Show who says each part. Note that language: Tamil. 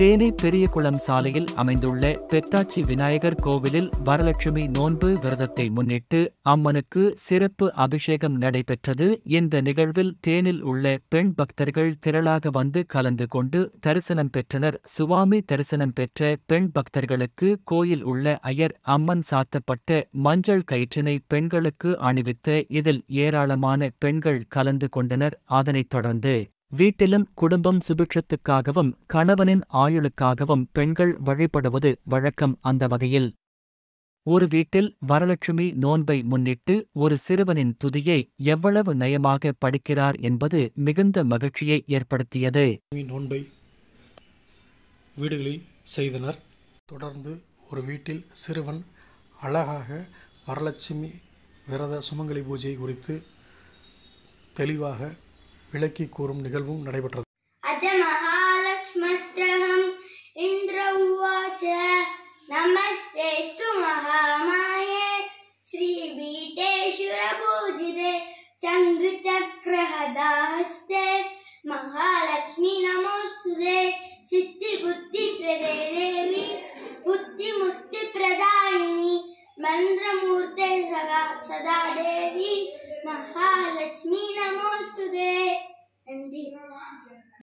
Speaker 1: தேனி பெரியகுளம் சாலையில் அமைந்துள்ள பெத்தாச்சி விநாயகர் கோவிலில் வரலட்சுமி நோன்பு விரதத்தை முன்னிட்டு அம்மனுக்கு சிறப்பு அபிஷேகம் நடைபெற்றது இந்த நிகழ்வில் தேனில் உள்ள பெண் பக்தர்கள் திரளாக வந்து கலந்து கொண்டு தரிசனம் பெற்றனர் சுவாமி தரிசனம் பெற்ற பெண் பக்தர்களுக்கு கோயில் உள்ள ஐயர் அம்மன் சாத்தப்பட்ட மஞ்சள் கயிற்றினை பெண்களுக்கு அணிவித்த இதில் ஏராளமான பெண்கள் கலந்து கொண்டனர் அதனைத் தொடர்ந்து வீட்டிலும் குடும்பம் சுபிக்ஷத்துக்காகவும் கணவனின் ஆயுளுக்காகவும் பெண்கள் வழிபடுவது வழக்கம் அந்த வகையில் ஒரு வீட்டில் வரலட்சுமி நோன்பை முன்னிட்டு ஒரு சிறுவனின் துதியை எவ்வளவு நயமாக படிக்கிறார் என்பது மிகுந்த மகிழ்ச்சியை ஏற்படுத்தியது
Speaker 2: நோன்பை வீடுகளில் செய்தனர் தொடர்ந்து ஒரு வீட்டில் சிறுவன் அழகாக வரலட்சுமி விரத சுமங்கலி பூஜை குறித்து தெளிவாக விளக்கி கூறும் நிகழ்வும் நடைபெற்றது
Speaker 3: நமஸ்தேஸ்து மகாமாயே ஸ்ரீ பீட்டேஸ்வரபூஜிதே சங்கு சக்கரஹதாஹஸ்தே மகாலட்சுமி நமோஸ்துதே சித்தி புத்தி பிரதே தேவி புத்தி முத்தி பிரதாயினி மந்திரமூர்த்தே சதா தேவி மகாலட்சுமி நமோ